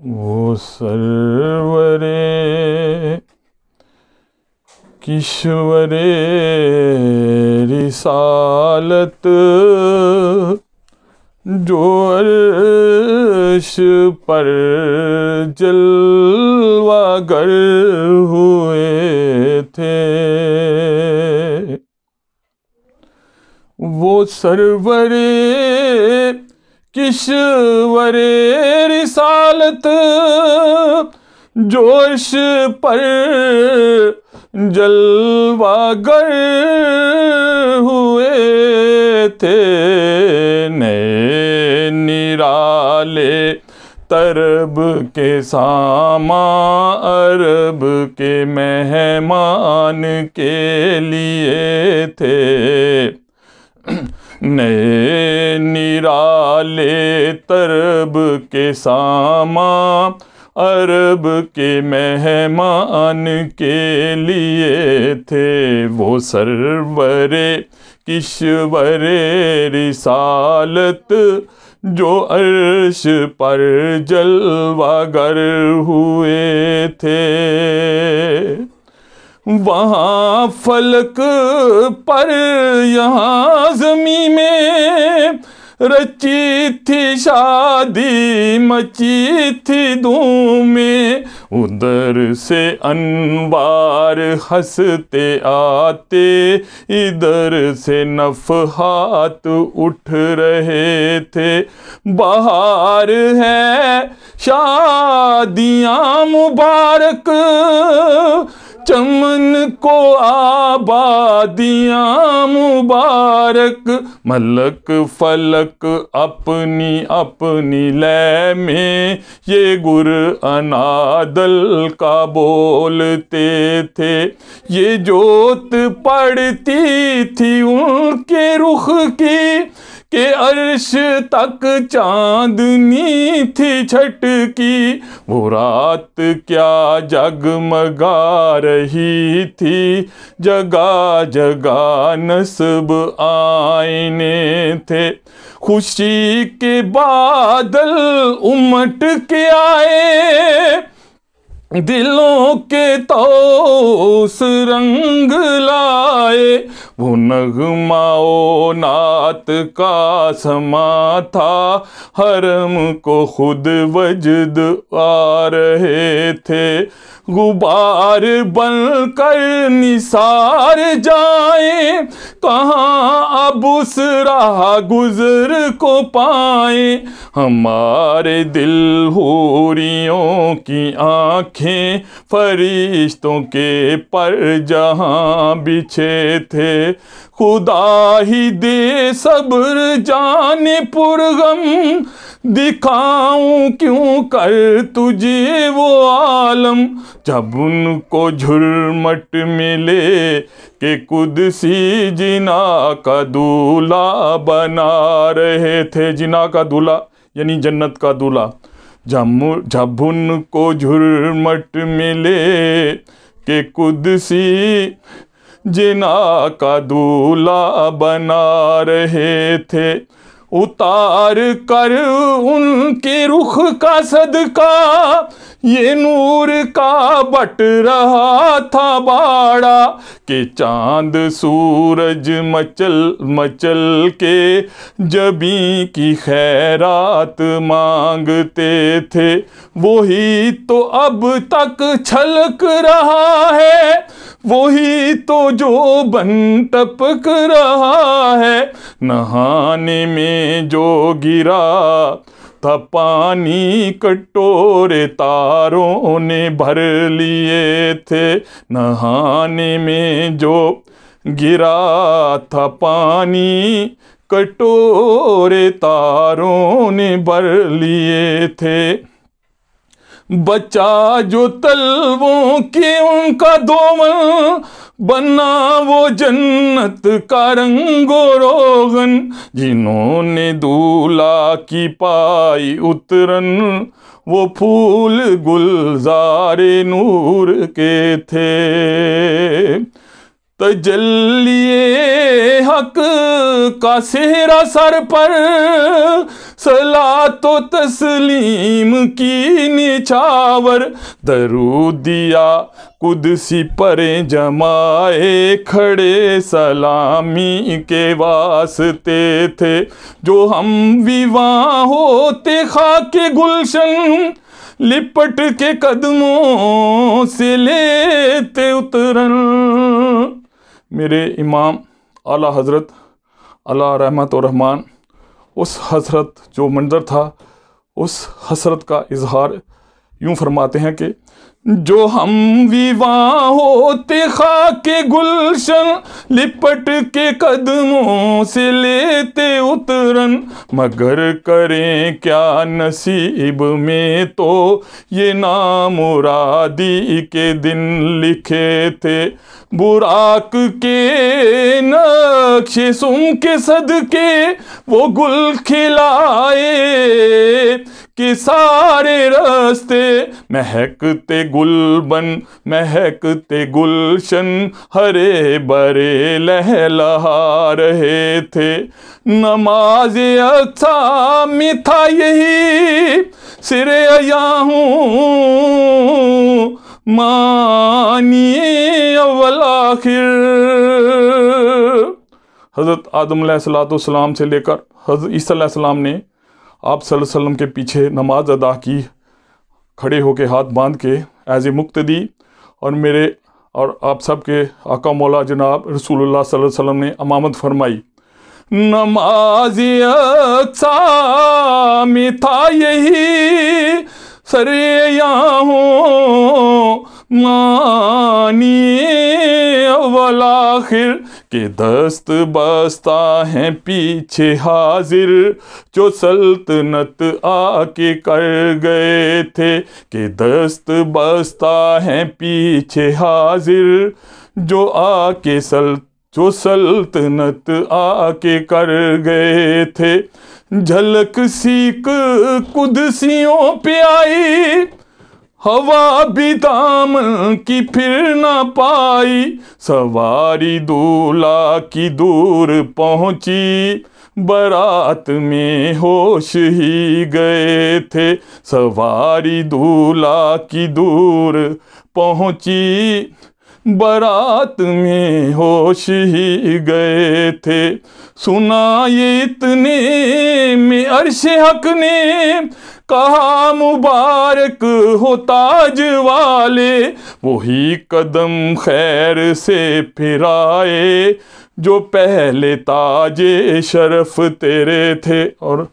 वो सर्वरे किश्वरे रिसालत जो अर्श पर गर हुए थे वो सर्वरे किशवर रिसालत जोश पर जलवा हुए थे नए निराले तरब के सामा अरब के मेहमान के लिए थे नए निराले तरब के सामा अरब के मेहमान के लिए थे वो सरवरे किशवरे रिसालत जो अर्श पर जलवागर हुए थे वहाँ फलक पर यहाँ जमी में रची थी शादी मची थी धूमे में उधर से अनबार हंसते आते इधर से नफहात उठ रहे थे बाहर है शादियाँ मुबारक चमन को आबादियाँ मुबारक मलक फलक अपनी अपनी लय में ये गुर अनादल का बोलते थे ये जोत पड़ती थी उनके रुख की के अर्श तक चांदनी थी छट की वो रात क्या जगमगा रही थी जगा जगा नस्ब आईने थे खुशी के बादल उमट के आए दिलों के तोस रंग लाए वो नगमाओ नात का समा था हरम को खुद वजद आ रहे थे गुबार बन कर निसार जाए कहाँ अब उस राह गुजर को पाए हमारे दिल हूरियों की आँखें फरिश्तों के पर जहाँ बिछे थे खुदा ही दे सब्र जाने पुरगम दिखाऊं क्यों कर तुझे वो आलम जब उनको झुरमट मिले के कुदसी जिना का दूल्हा बना रहे थे जिना का दूल्हा यानी जन्नत का दूल्हा झबुन को झुरमट मिले के कुदसी जिना का दूल्हा बना रहे थे उतार कर उनके रुख का सदका ये नूर का बट रहा था बाड़ा के चांद सूरज मचल मचल के जबी की खैरात मांगते थे वही तो अब तक छलक रहा है वही तो जो बन टपक रहा है नहाने में जो गिरा था पानी कटोरे तारों ने भर लिए थे नहाने में जो गिरा था पानी कटोरे तारों ने भर लिए थे बचा जो तलवों के उनका दोमन बना वो जन्नत का रंगो रोगन जिन्होंने दूल्हा की पाई उतरन वो फूल गुलजारे नूर के थे तजल्लिए हक का सेहरा सर पर सला तो तस्लीम की निछावर दरू दिया कुदसी परे जमाए खड़े सलामी के वास्ते थे जो हम विवाह होते खाके गुलशन लिपट के कदमों से लेते उतरन मेरे इमाम आला हज़रत अल्लाह रहमत और रहमान उस हसरत जो मंजर था उस हसरत का इजहार यूं फरमाते हैं कि जो हम विवाह होते के गुलशन लिपट के कदमों से लेते उतरन मगर करें क्या नसीब में तो ये नाम मुरादी के दिन लिखे थे बुराक के नक्शे सुन के सदके वो गुल खिलाए कि सारे रास्ते महकते गुलबन महकते गुलशन हरे बरे लहला रहे थे नमाज अच्छा मिथा यही सिरे आया हूँ मानिए अवल आखिर हज़रत आदम सलाम से लेकर हज़रत ईसीम ने आप सल्लम के पीछे नमाज अदा की खड़े होकर हाथ बांध के एज ए मुक्त दी और मेरे और आप सब के आका मौला जनाब रसूलुल्लाह सल्लल्लाहु अलैहि वसल्लम ने अमामत फरमाई नमाज अच्छा था यही सरे यहाँ मानिए के दस्त बस्ता है पीछे हाजिर जो सल्तनत आके कर गए थे के दस्त बस्ता है पीछे हाजिर जो आके सल जो सल्तनत आके कर गए थे झलक सीख कुदसियों पे आई हवा भी दाम की फिर न पाई सवारी दूल्हा की दूर पहुंची बारात में होश ही गए थे सवारी दूल्हा की दूर पहुंची बारात में होश ही गए थे सुना ये इतने में अरश हक ने कहा मुबारक हो ताज वाले वही कदम खैर से फिराए जो पहले ताज शरफ तेरे थे और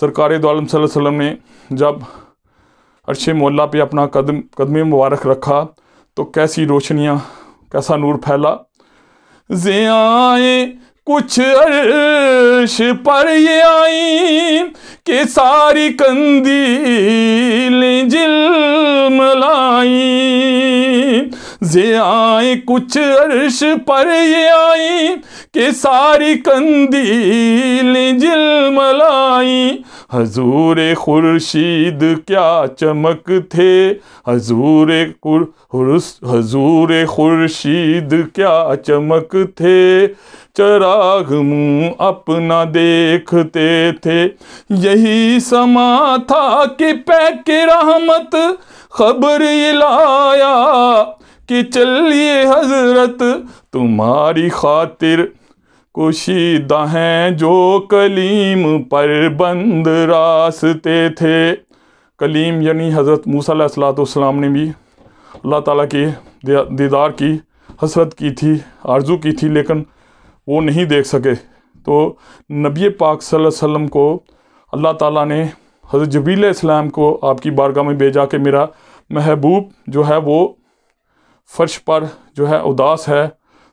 सरकार दोम वसल्लम ने जब अरश मोल्ला पे अपना कदम कदम मुबारक रखा तो कैसी रोशनियाँ कैसा नूर फैला जियाए कुछ अर्श पर ये आई के सारी कंदीलें जिल्म लाई जे आए कुछ अर्श पर ये आई के सारी कंदील मलाई हजूर खुर्शीद क्या चमक थे हजूर हजूर खुर्शीद क्या चमक थे चराग मुँह अपना देखते थे यही समा था कि पैके रहमत खबर लाया कि चलिए हजरत तुम्हारी खातिर कुशीदा हैं जो कलीम पर बंद रास्ते थे कलीम यानी हज़रत मूसा सलाम ने भी अल्लाह ताला के दीदार की हसरत की थी आरजू की थी लेकिन वो नहीं देख सके तो नबी पाक वसल्लम को अल्लाह ताला ने हज़रत जबील इस्लाम को आपकी बारगाह में भेजा के मेरा महबूब जो है वो फ़र्श पर जो है उदास है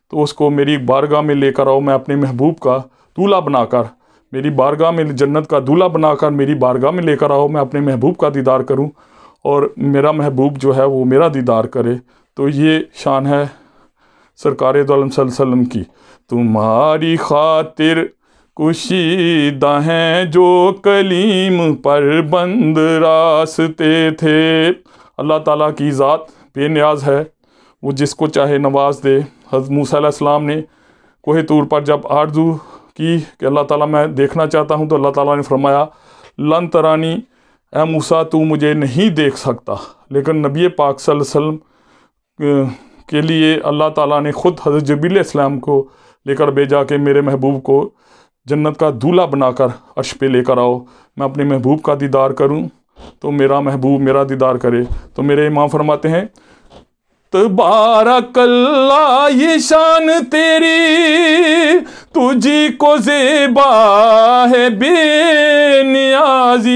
तो उसको मेरी बारगाह में लेकर आओ मैं अपने महबूब का दूल्हा बनाकर मेरी बारगाह में जन्नत का दूल्हा बनाकर मेरी बारगाह में लेकर आओ मैं अपने महबूब का दीदार करूं और मेरा महबूब जो है वो मेरा दीदार करे तो ये शान है सरकार दलम की तुम्हारी खातिर कुशीदा हैं जो कलीम पर बंद रास्ते थे अल्लाह ताला की ज़ात बेनियाज है वो जिसको चाहे नवाज दे मूसा सलाम ने कोहे तूर पर जब आरजू की कि अल्लाह ताला मैं देखना चाहता हूँ तो अल्लाह ताला ने फरमाया लन तरानी ए मूसा तू मुझे नहीं देख सकता लेकिन नबी पाक वसल्लम के लिए अल्लाह ताला ने ख़ुद हज़रत जबील इस्लाम को लेकर भेजा के मेरे महबूब को जन्नत का दूल्हा बनाकर अर्श पे लेकर आओ मैं अपने महबूब का दीदार करूँ तो मेरा महबूब मेरा दीदार करे तो मेरे इमाम फरमाते हैं तबारकल्ला तो कल्ला ये शान तेरी तुझी को जेबा है बेनियाजी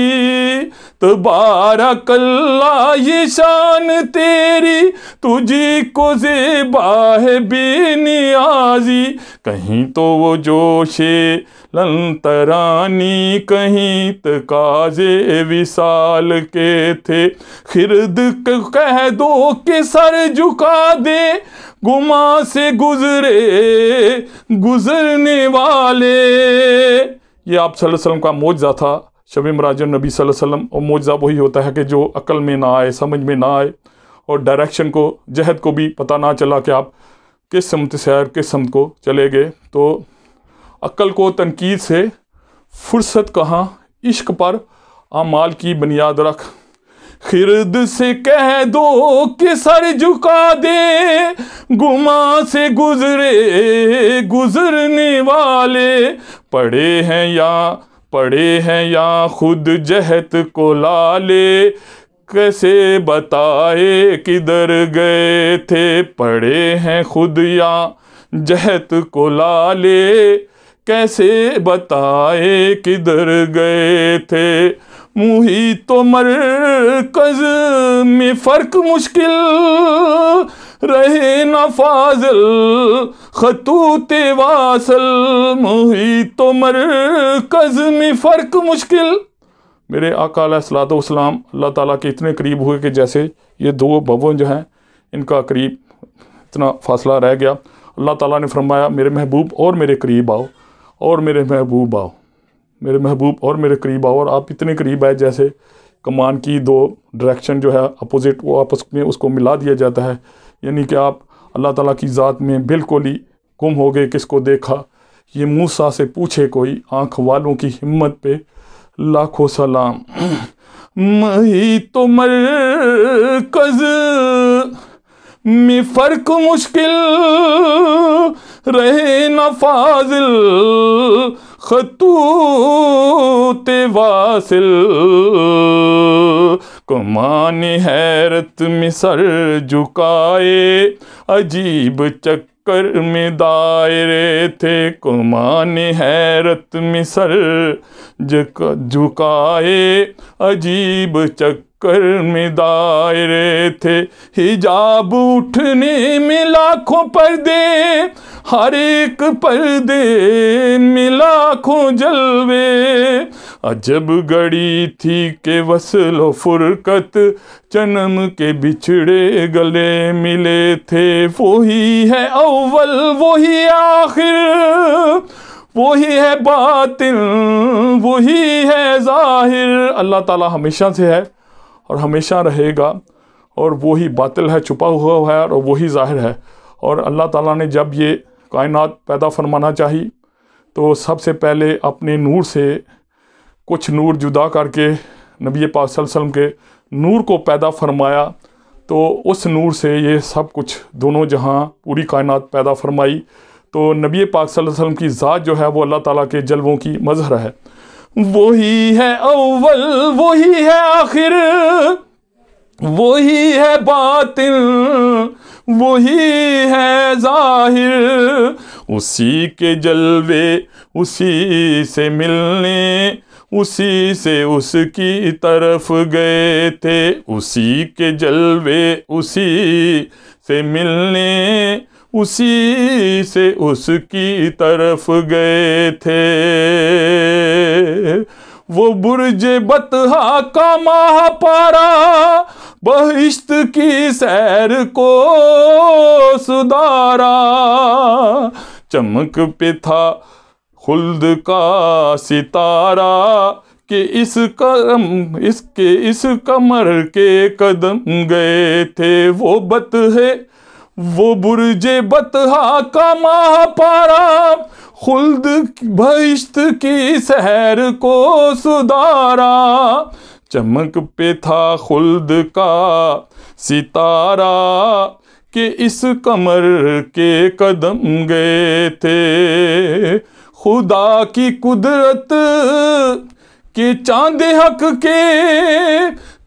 तबारकल्ला तो कल्ला ये शान तेरी तुझी को जेबा है बेनियाजी कहीं तो वो जोशे लंतरानी कहीं तकाजे विशाल के थे खिरद कह दो के सर झुका दे गुमा से गुजरे गुजरने वाले ये आप वसल्लम का मोजा था शब मराज नबी वसल्लम और मोजा वही होता है कि जो अकल में ना आए समझ में ना आए और डायरेक्शन को जहद को भी पता ना चला कि आप किस समत सैर किस समत को चले गए तो अक्ल को तनकीद से फुर्सत कहाँ इश्क पर अमाल की बुनियाद रख खिरद से कह दो कि सर झुका दे गुमा से गुजरे गुजरने वाले पड़े हैं या पड़े हैं या खुद जहत को लाले कैसे बताए किधर गए थे पड़े हैं खुद या जहत को लाले कैसे बताए किधर गए थे मुही तो मर कज़ में फ़र्क मुश्किल रहे न फाजल खतूत वासल मुही तो कज़ में फ़र्क मुश्किल मेरे आका सलातम अल्लाह ताला के इतने करीब हुए कि जैसे ये दो भवन जो हैं इनका करीब इतना फासला रह गया अल्लाह ताला ने फरमाया मेरे महबूब और मेरे करीब आओ और मेरे महबूब आओ मेरे महबूब और मेरे करीब आओ और आप इतने करीब आए जैसे कमान की दो डायरेक्शन जो है अपोजिट वो आपस में उसको मिला दिया जाता है यानी कि आप अल्लाह ताला की ज़ात में बिल्कुल ही गुम हो गए किसको देखा ये मूसा से पूछे कोई आँख वालों की हिम्मत पे लाखों सलाम मही तो कज़ में फ़र्क मुश्किल रहे न फाजिल खतूत वासिल कमान हैरत में सर झुकाए अजीब चक चक्कर में दायरे थे कुमान हैरत मिसर झुकाए अजीब चक्कर में दायरे थे हिजाब उठने में लाखों पर्दे हर एक पर्दे में लाखों जलवे अजब गड़ी थी के वसलो फुरकत जन्म के बिछड़े गले मिले थे वही है अव्वल वही आखिर वही है बातिल वही है जाहिर अल्लाह ताला हमेशा से है और हमेशा रहेगा और वो ही बातिल है छुपा हुआ है और वही ज़ाहिर है और अल्लाह ताला ने जब ये कायनात पैदा फरमाना चाहिए तो सबसे पहले अपने नूर से कुछ नूर जुदा करके नबी पाक के नूर को पैदा फरमाया तो उस नूर से ये सब कुछ दोनों जहाँ पूरी कायनात पैदा फरमाई तो नबी पाक सल्लल्लाहु अलैहि वसल्लम की ज़ात जो है वो अल्लाह ताला के जलवों की मजहर है वही है अव्वल वही है आखिर वही है बातिल वही है जाहिर उसी के जलवे उसी से मिलने उसी से उसकी तरफ गए थे उसी के जलवे उसी से मिलने उसी से उसकी तरफ गए थे वो बुरज बतहा का महापारा बहिश्त की सैर को सुधारा चमक पे था खुल्द का सितारा के इस करम इसके इस कमर के कदम गए थे वो बत है वो बुरजे बतहा का महापारा खुल्द भहिष्ट की शहर को सुधारा चमक पे था खुल्द का सितारा के इस कमर के कदम गए थे खुदा की कुदरत के चांद हक के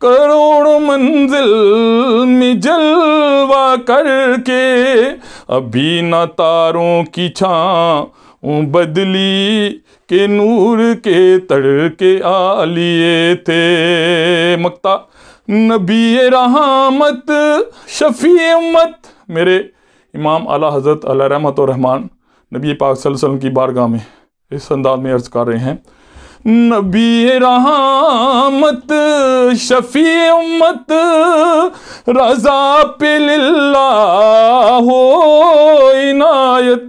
करोड़ मंजिल में जलवा करके अभी न तारों की छाँ बदली के नूर के तड़के आ लिए थे मक्ता नबी रहामत शफी उम्मत मेरे इमाम अला हज़रत रहमत और रहमान नबी पाक सल्लल्लाहु अलैहि वसल्लम की बारगाह में इस अंदाज में अर्ज़ कर रहे हैं नबी रहमत शफी उम्मत रजा पिल्ला हो इनायत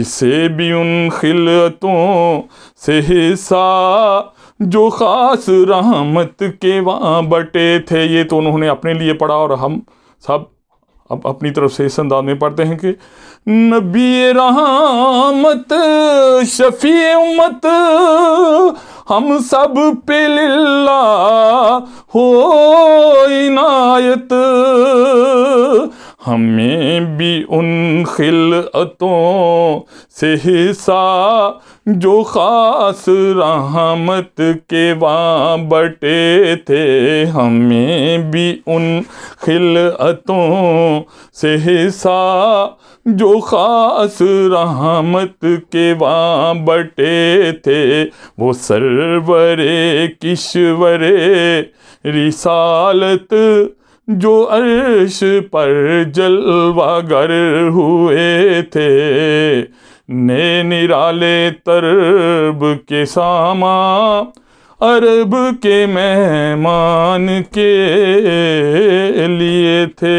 इसे भी उन खिलतों से हिस्सा जो ख़ास रहमत के वहाँ बटे थे ये तो उन्होंने अपने लिए पढ़ा और हम सब अब अपनी तरफ से इस अंदाज में पढ़ते हैं कि नबी रहमत शफी उम्मत हम सब पे लिल्ला हो इनायत हमें भी उन खिलतों से हिस्सा जो ख़ास रहमत के वहाँ बटे थे हमें भी उन खिलतों से हिस्सा जो ख़ास रहमत के वहाँ बटे थे वो सरवरे किश्वरे रिसालत जो अर्श पर जलवा जलवागर हुए थे ने निराले तरब के सामा अरब के मेहमान के लिए थे